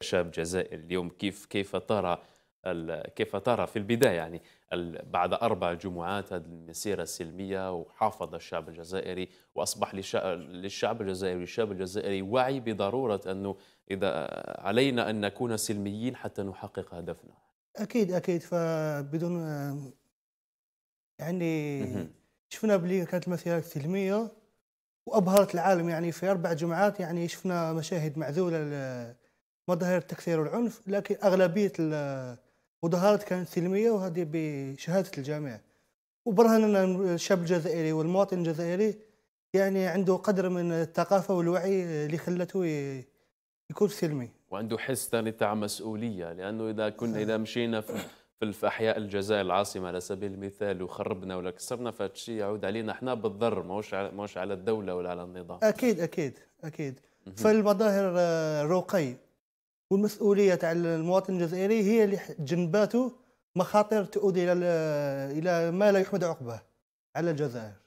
شاب جزائري اليوم كيف كيف ترى كيف ترى في البدايه يعني بعد اربع جمعات هذه المسيره السلميه وحافظ الشعب الجزائري واصبح للشعب الجزائري الشاب الجزائري وعي بضروره انه اذا علينا ان نكون سلميين حتى نحقق هدفنا. اكيد اكيد فبدون يعني شفنا بلي كانت المسيره السلميه وابهرت العالم يعني في اربع جمعات يعني شفنا مشاهد معذوله مظاهر تكثير والعنف لكن اغلبيه المظاهرات كانت سلميه وهذه بشهاده الجميع وبرهن ان الشاب الجزائري والمواطن الجزائري يعني عنده قدر من الثقافه والوعي اللي خلته يكون سلمي وعنده حس ثاني تاع مسؤوليه لانه اذا كنا اذا مشينا في في احياء الجزائر العاصمه على سبيل المثال وخربنا ولا كسرنا فهذا الشيء يعود علينا احنا بالضر ماهوش ماهوش على الدوله ولا على النظام اكيد اكيد اكيد فالمظاهر آه، الرقي والمسؤوليه تاع المواطن الجزائري هي اللي جنباته مخاطر تؤدي الى الى ما لا يحمد عقباه على الجزائر